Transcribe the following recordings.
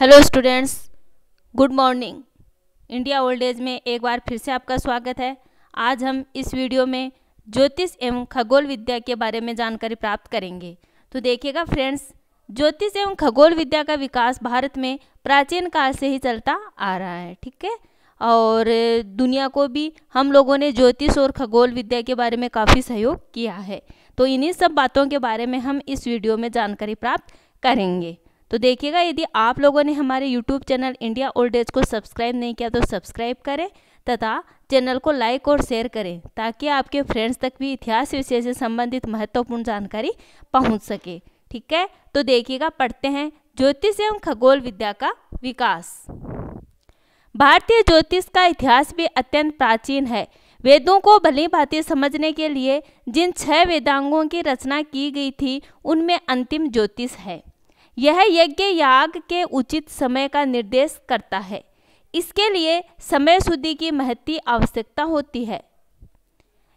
hello students good morning India old age में एक बार फिर से आपका स्वागत है आज हम इस वीडियो में ज्योतिष एवं खगोल विद्या के बारे में जानकारी प्राप्त करेंगे तो देखिएगा फ्रेंड्स ज्योतिष एवं खगोल विद्या का विकास भारत में प्राचीन काल से ही चलता आ रहा है ठीक है और दुनिया को भी हम लोगों ने ज्योतिष और खगोल विद्या के बारे में काफ़ी सहयोग किया है तो इन्हीं सब बातों के बारे में हम इस वीडियो में जानकारी प्राप्त करेंगे तो देखिएगा यदि आप लोगों ने हमारे YouTube channel India old age को सब्सक्राइब नहीं किया तो सब्सक्राइब करें तथा चैनल को लाइक और शेयर करें ताकि आपके फ्रेंड्स तक भी इतिहास विषय से संबंधित महत्वपूर्ण जानकारी पहुंच सके ठीक है तो देखिएगा पढ़ते हैं ज्योतिष एवं खगोल विद्या का विकास भारतीय ज्योतिष का इतिहास भी अत्यंत प्राचीन है वेदों को भली भांति समझने के लिए जिन छह वेदांगों की रचना की गई थी उनमें अंतिम ज्योतिष है यह यज्ञ याग के उचित समय का निर्देश करता है इसके लिए समय शुद्धि की महती आवश्यकता होती है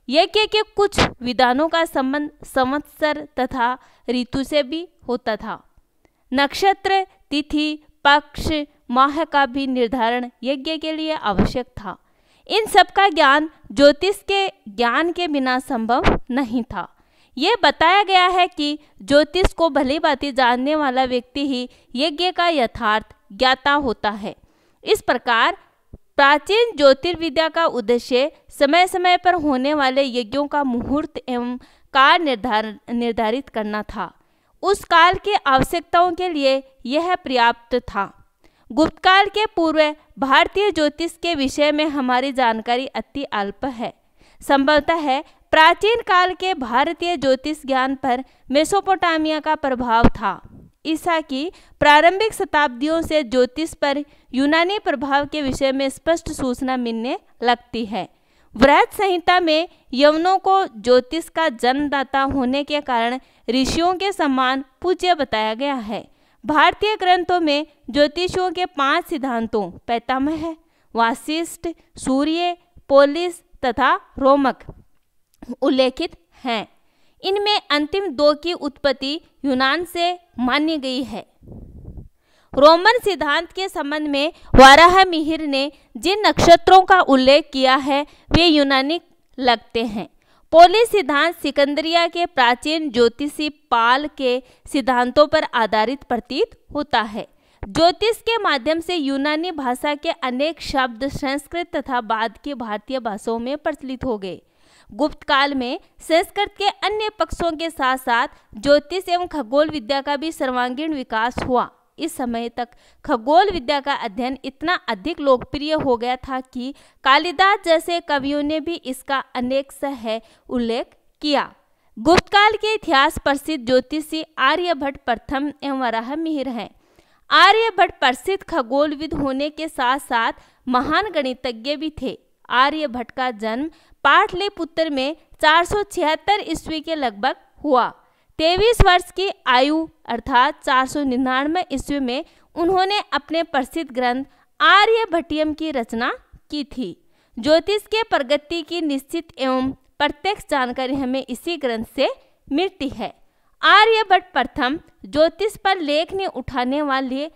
यज्ञ के कुछ विधानों का संबंध संवत्सर तथा ऋतु से भी होता था नक्षत्र तिथि पक्ष माह का भी निर्धारण यज्ञ के लिए आवश्यक था इन सब का ज्ञान ज्योतिष के ज्ञान के बिना संभव नहीं था ये बताया गया है कि ज्योतिष को भली बाती जानने वाला व्यक्ति ही यज्ञ का यथार्थ ज्ञाता होता है इस प्रकार प्राचीन ज्योतिर्विद्या का उद्देश्य समय समय पर होने वाले यज्ञों का मुहूर्त एवं काल निर्धार निर्धारित करना था उस काल की आवश्यकताओं के लिए यह पर्याप्त था गुप्त काल के पूर्व भारतीय ज्योतिष के विषय में हमारी जानकारी अति अल्प है संभवतः है प्राचीन काल के भारतीय ज्योतिष ज्ञान पर मेसोपोटामिया का प्रभाव था ईसा की प्रारंभिक शताब्दियों से ज्योतिष पर यूनानी प्रभाव के विषय में स्पष्ट सूचना मिलने लगती है वृहत संहिता में यवनों को ज्योतिष का जन्मदाता होने के कारण ऋषियों के समान पूज्य बताया गया है भारतीय ग्रंथों में ज्योतिषियों के पांच सिद्धांतों पैतामह वासिष्ठ सूर्य पोलिस तथा रोमक उल्लेखित हैं इनमें अंतिम दो की उत्पत्ति यूनान से मानी गई है रोमन सिद्धांत के संबंध में वाराह मिहिर ने जिन नक्षत्रों का उल्लेख किया है वे यूनानी लगते हैं पोली सिद्धांत सिकंदरिया के प्राचीन ज्योतिषी पाल के सिद्धांतों पर आधारित प्रतीत होता है ज्योतिष के माध्यम से यूनानी भाषा के अनेक शब्द संस्कृत तथा बाद की भारतीय भाषाओं में प्रचलित हो गए गुप्त काल में संस्कृत के अन्य पक्षों के साथ साथ ज्योतिष एवं खगोल विद्या का भी सर्वांगीण विकास हुआ इस समय तक खगोल विद्या का अध्ययन इतना अधिक लोकप्रिय हो गया था कि कालिदास जैसे कवियों ने भी इसका अनेक सह उल्लेख किया गुप्त काल के इतिहास प्रसिद्ध ज्योतिषी आर्यभट्ट प्रथम एवं वराह मिहिर हैं आर्यभट्ट प्रसिद्ध खगोलविद होने के साथ साथ महान गणितज्ञ भी थे आर्यभट्ट का जन्म पाटलिपुत्र में चार ईस्वी के लगभग हुआ तेईस वर्ष की आयु अर्थात चार सौ निन्यानवे ईस्वी में उन्होंने अपने प्रसिद्ध ग्रंथ आर्य भट्टियम की रचना की थी ज्योतिष के प्रगति की निश्चित एवं प्रत्यक्ष जानकारी हमें इसी ग्रंथ से मिलती है आर्यभट्ट प्रथम ज्योतिष पर लेखनी उठाने वाले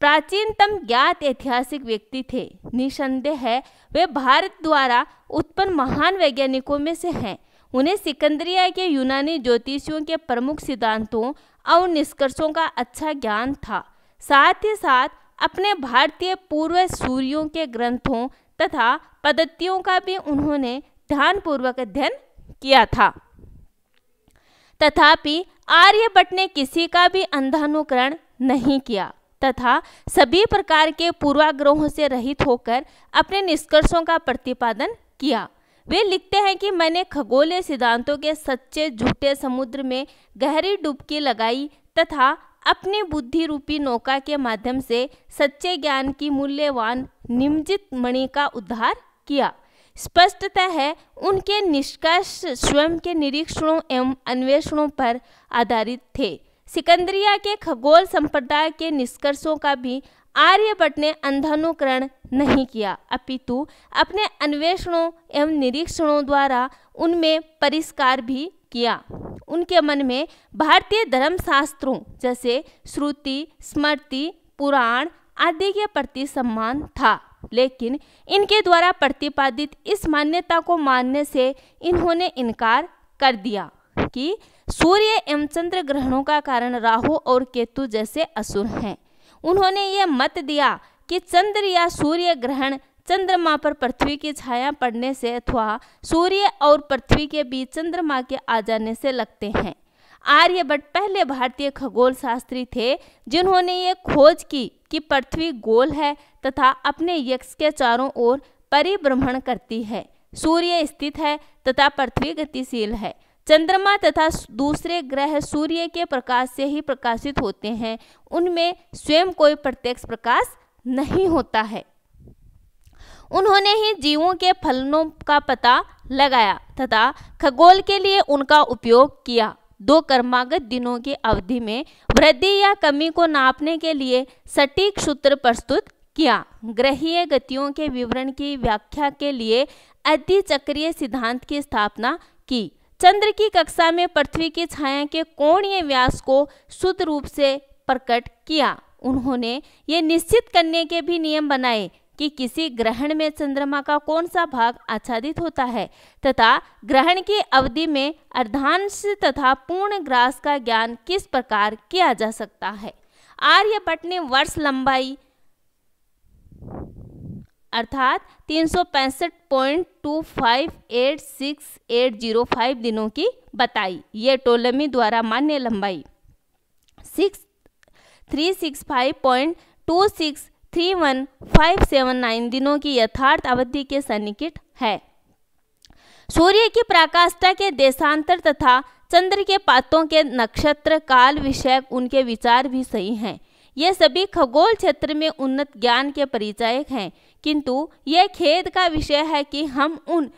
प्राचीनतम ज्ञात ऐतिहासिक व्यक्ति थे निसंदेह है वे भारत द्वारा उत्पन्न महान वैज्ञानिकों में से हैं उन्हें सिकंदरिया के यूनानी ज्योतिषियों के प्रमुख सिद्धांतों और निष्कर्षों का अच्छा ज्ञान था साथ ही साथ अपने भारतीय पूर्व सूर्यों के ग्रंथों तथा पद्धतियों का भी उन्होंने ध्यानपूर्वक अध्ययन किया था तथापि आर्यभट्ट ने किसी का भी अंधानुकरण नहीं किया तथा सभी प्रकार के पूर्वाग्रहों से रहित होकर अपने निष्कर्षों का प्रतिपादन किया वे लिखते हैं कि मैंने खगोलीय सिद्धांतों के सच्चे झूठे समुद्र में गहरी डुबकी लगाई तथा अपनी बुद्धि रूपी नौका के माध्यम से सच्चे ज्ञान की मूल्यवान निमजित मणि का उद्धार किया स्पष्टतः है उनके निष्कर्ष स्वयं के निरीक्षणों एवं अन्वेषणों पर आधारित थे सिकंदरिया के खगोल संप्रदाय के निष्कर्षों का भी आर्यभट्ट ने अंधानुकरण नहीं किया अपितु अपने अन्वेषणों एवं निरीक्षणों द्वारा उनमें परिष्कार भी किया उनके मन में भारतीय धर्मशास्त्रों जैसे श्रुति स्मृति पुराण आदि के प्रति सम्मान था लेकिन इनके द्वारा प्रतिपादित इस मान्यता को मानने से इन्होंने इनकार कर दिया कि सूर्य एवं चंद्र ग्रहणों का कारण राहु और केतु जैसे असुर हैं उन्होंने ये मत दिया कि चंद्र या सूर्य ग्रहण चंद्रमा पर पृथ्वी की छाया पड़ने से अथवा सूर्य और पृथ्वी के बीच चंद्रमा के आ जाने से लगते हैं आर्यभट्ट पहले भारतीय खगोल शास्त्री थे जिन्होंने ये खोज की कि पृथ्वी गोल है तथा अपने यक्ष के चारों ओर परिभ्रमण करती है सूर्य स्थित है तथा पृथ्वी गतिशील है चंद्रमा तथा दूसरे ग्रह सूर्य के प्रकाश से ही प्रकाशित होते हैं उनमें स्वयं कोई प्रत्यक्ष प्रकाश नहीं होता है उन्होंने ही जीवों के फलनों का पता लगाया तथा खगोल के लिए उनका उपयोग किया दो कर्मागत दिनों की अवधि में वृद्धि या कमी को नापने के लिए सटीक सूत्र प्रस्तुत किया ग्रहीय गतियों के विवरण की व्याख्या के लिए अधिचक्रीय सिद्धांत की स्थापना की चंद्र की कक्षा में पृथ्वी की छाया के कोणीय व्यास को शुद्ध रूप से प्रकट किया उन्होंने ये निश्चित करने के भी नियम बनाए कि किसी ग्रहण में चंद्रमा का कौन सा भाग आच्छादित होता है तथा ग्रहण की अवधि में अर्धांश तथा पूर्ण ग्रास का ज्ञान किस प्रकार किया जा सकता है आर्यभट्ट ने वर्ष लंबाई अर्थात तीन दिनों की बताई ये टोलमी द्वारा मान्य लंबाई six three six five point two six three one five seven nine दिनों की यथार्थ अवधि के सन्निकट है सूर्य की प्राकाष्ठा के देशांतर तथा चंद्र के पातों के नक्षत्र काल विषय उनके विचार भी सही हैं ये सभी खगोल क्षेत्र में उन्नत ज्ञान के परिचायक हैं किंतु यह खेद का विषय है कि हम उन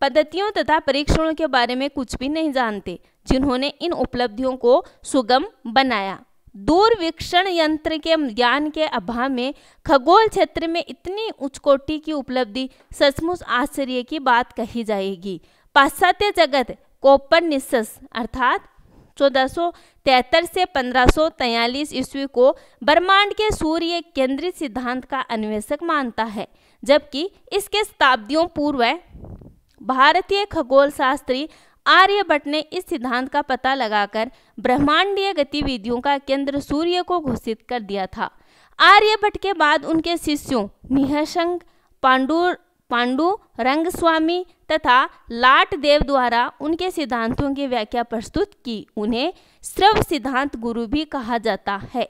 पद्धतियों तथा परीक्षणों के बारे में कुछ भी नहीं जानते जिन्होंने इन उपलब्धियों को सुगम बनाया दूरवीक्षण यंत्र के ज्ञान के अभाव में खगोल क्षेत्र में इतनी उच्चकोटि की उपलब्धि सचमुच आश्चर्य की बात कही जाएगी पाश्चात्य जगत कोपरनिसस अर्थात 1473 से 1543 ईस्वी को ब्रह्मांड के सूर्य केंद्रित सिद्धांत का अन्वेषक मानता है जबकि इसके शताब्दियों पूर्व भारतीय खगोल शास्त्री आर्यभट्ट ने इस सिद्धांत का पता लगाकर ब्रह्मांडीय गतिविधियों का केंद्र सूर्य को घोषित कर दिया था आर्यभट्ट के बाद उनके शिष्यों निहशंक पांडुर पांडु रंगस्वामी तथा लाट देव द्वारा उनके सिद्धांतों की व्याख्या प्रस्तुत की उन्हें श्रव सिद्धांत गुरु भी कहा जाता है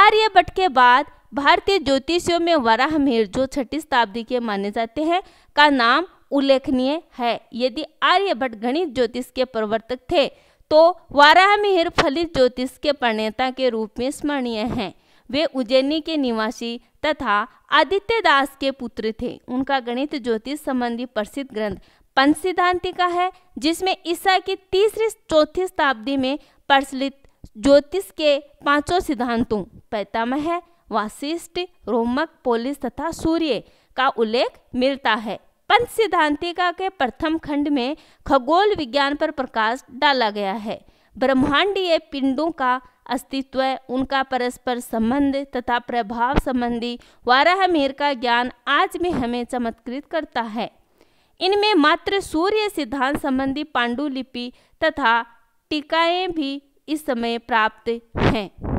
आर्यभट्ट के बाद भारतीय ज्योतिषियों में वराह मेहर जो छठी शताब्दी के माने जाते हैं का नाम उल्लेखनीय है यदि आर्यभट्ट गणित ज्योतिष के प्रवर्तक थे तो वाराह मिहिर फलित ज्योतिष के प्रणेता के रूप में स्मरणीय हैं वे उज्जैनी के निवासी तथा आदित्य दास के पुत्र थे उनका गणित ज्योतिष संबंधी प्रसिद्ध ग्रंथ पंच सिद्धांति का है जिसमें ईसा की तीसरी चौथी शताब्दी में प्रचलित ज्योतिष के पांचों सिद्धांतों पैतामह वाशिष्ठ रोमक पोलिस तथा सूर्य का उल्लेख मिलता है पंच सिद्धांतिका के प्रथम खंड में खगोल विज्ञान पर प्रकाश डाला गया है ब्रह्मांडीय पिंडों का अस्तित्व उनका परस्पर संबंध तथा प्रभाव संबंधी वाराहमेर का ज्ञान आज भी हमें चमत्कृत करता है इनमें मात्र सूर्य सिद्धांत संबंधी पांडुलिपि तथा टीकाएँ भी इस समय प्राप्त हैं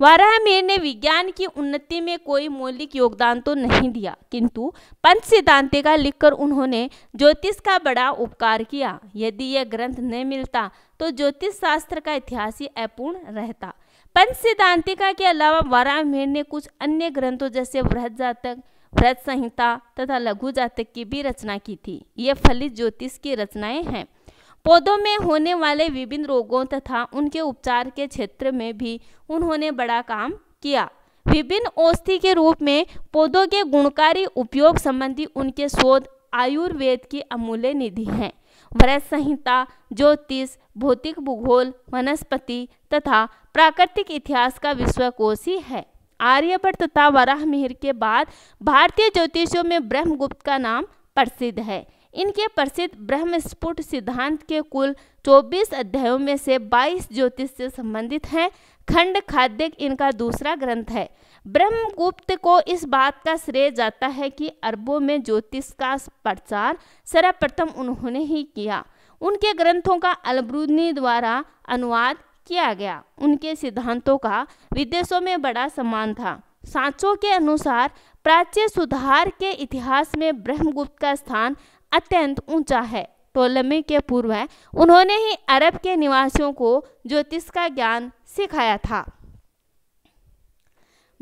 वाराहमिहिर ने विज्ञान की उन्नति में कोई मौलिक योगदान तो नहीं दिया किंतु पंच सिद्धांतिका लिखकर उन्होंने ज्योतिष का बड़ा उपकार किया यदि यह ग्रंथ न मिलता तो ज्योतिष शास्त्र का इतिहास ही अपूर्ण रहता पंच सिद्धांतिका के अलावा वाराहमिहिर ने कुछ अन्य ग्रंथों जैसे वृहद जातक वृहद संहिता तथा लघु जातक की भी रचना की थी ये फलित ज्योतिष की रचनाएँ हैं पौधों में होने वाले विभिन्न रोगों तथा उनके उपचार के क्षेत्र में भी उन्होंने बड़ा काम किया विभिन्न औषधि के रूप में पौधों के गुणकारी उपयोग संबंधी उनके शोध आयुर्वेद की अमूल्य निधि हैं वृत संहिता ज्योतिष भौतिक भूगोल वनस्पति तथा प्राकृतिक इतिहास का विश्वकोशी है आर्यभट्ट तथा वराह मिहिर के बाद भारतीय ज्योतिषियों में ब्रह्मगुप्त का नाम प्रसिद्ध है इनके प्रसिद्ध ब्रह्मस्फुट सिद्धांत के कुल 24 अध्यायों में से 22 ज्योतिष से संबंधित हैं खंड खाद्य इनका दूसरा ग्रंथ है ब्रह्मगुप्त को इस बात का श्रेय जाता है कि अरबों में ज्योतिष का प्रचार सर्वप्रथम उन्होंने ही किया उनके ग्रंथों का अलबरूदनी द्वारा अनुवाद किया गया उनके सिद्धांतों का विदेशों में बड़ा सम्मान था सांचों के अनुसार प्राच्य सुधार के इतिहास में ब्रह्मगुप्त का स्थान अत्यंत ऊंचा है टोलमी के पूर्व उन्होंने ही अरब के निवासियों को ज्योतिष का ज्ञान सिखाया था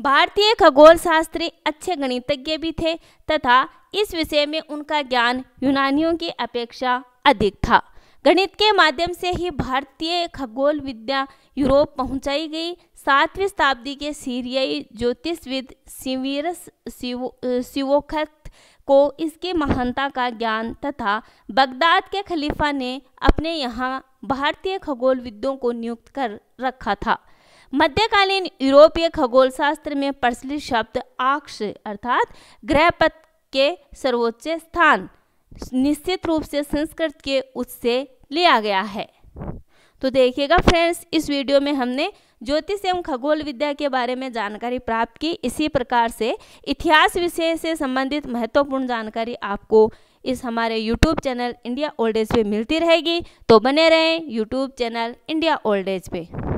भारतीय खगोल शास्त्री अच्छे गणितज्ञ भी थे तथा इस विषय में उनका ज्ञान यूनानियों की अपेक्षा अधिक था गणित के माध्यम से ही भारतीय खगोल विद्या यूरोप पहुंचाई गई सातवीं शताब्दी के सीरियाई ज्योतिषविद सिवीरस सिवोखत को इसकी महानता का ज्ञान तथा बगदाद के खलीफा ने अपने यहाँ भारतीय खगोलविदों को नियुक्त कर रखा था मध्यकालीन यूरोपीय खगोल शास्त्र में प्रचलित शब्द आक्ष अर्थात ग्रहपथ के सर्वोच्च स्थान निश्चित रूप से संस्कृत के उससे लिया गया है तो देखिएगा फ्रेंड्स इस वीडियो में हमने ज्योतिष एवं खगोल विद्या के बारे में जानकारी प्राप्त की इसी प्रकार से इतिहास विषय से संबंधित महत्वपूर्ण जानकारी आपको इस हमारे YouTube channel India old age पे मिलती रहेगी तो बने रहें YouTube channel India old age पे